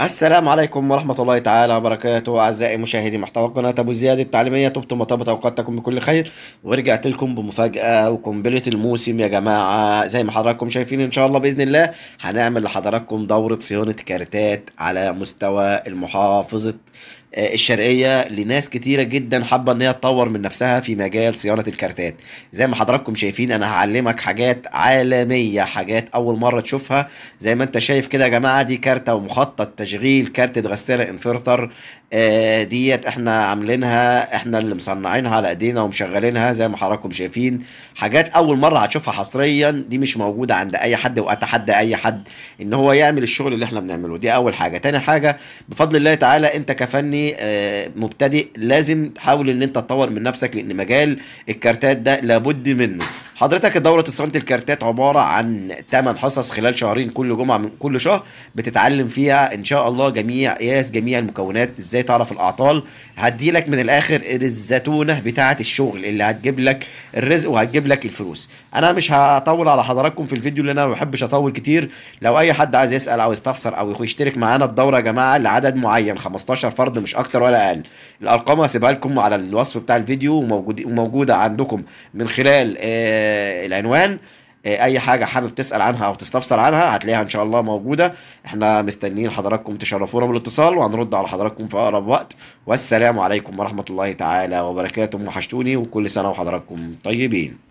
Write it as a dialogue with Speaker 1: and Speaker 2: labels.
Speaker 1: السلام عليكم ورحمة الله تعالى وبركاته أعزائي مشاهدي محتوى قناة أبو زياد التعليمية طبتم وطابت أوقاتكم بكل خير ورجعت لكم بمفاجأة وقنبلة الموسم يا جماعة زي ما حضراتكم شايفين إن شاء الله بإذن الله هنعمل لحضراتكم دورة صيانة كارتات على مستوى المحافظة آه، الشرقيه لناس كتيره جدا حابه ان هي تطور من نفسها في مجال صيانه الكارتات زي ما حضراتكم شايفين انا هعلمك حاجات عالميه حاجات اول مره تشوفها زي ما انت شايف كده يا جماعه دي كارته ومخطط تشغيل كارته غساله انفرتر آه، ديت احنا عاملينها احنا اللي مصنعينها على ايدينا ومشغلينها زي ما حضراتكم شايفين حاجات اول مره هتشوفها حصريا دي مش موجوده عند اي حد واتحدى اي حد ان هو يعمل الشغل اللي احنا بنعمله دي اول حاجه تاني حاجه بفضل الله تعالى انت كفني يعني مبتدئ لازم تحاول ان انت تطور من نفسك لان مجال الكارتات ده لابد منه حضرتك الدورة اتصالات الكارتات عبارة عن 8 حصص خلال شهرين كل جمعة من كل شهر بتتعلم فيها إن شاء الله جميع قياس جميع المكونات إزاي تعرف الأعطال هديلك من الآخر الزتونة بتاعة الشغل اللي هتجيب لك الرزق وهتجيب لك الفلوس أنا مش هطول على حضراتكم في الفيديو لأن أنا ما بحبش أطول كتير لو أي حد عايز يسأل أو يستفسر أو يشترك معانا الدورة يا جماعة لعدد معين 15 فرد مش أكتر ولا أقل الأرقام هسيبها لكم على الوصف بتاع الفيديو وموجودة عندكم من خلال آه العنوان آه، اي حاجه حابب تسال عنها او تستفسر عنها هتلاقيها ان شاء الله موجوده احنا مستنيين حضراتكم تشرفونا بالاتصال وهنرد على حضراتكم في اقرب وقت والسلام عليكم ورحمه الله تعالى وبركاته وحشتوني وكل سنه وحضراتكم طيبين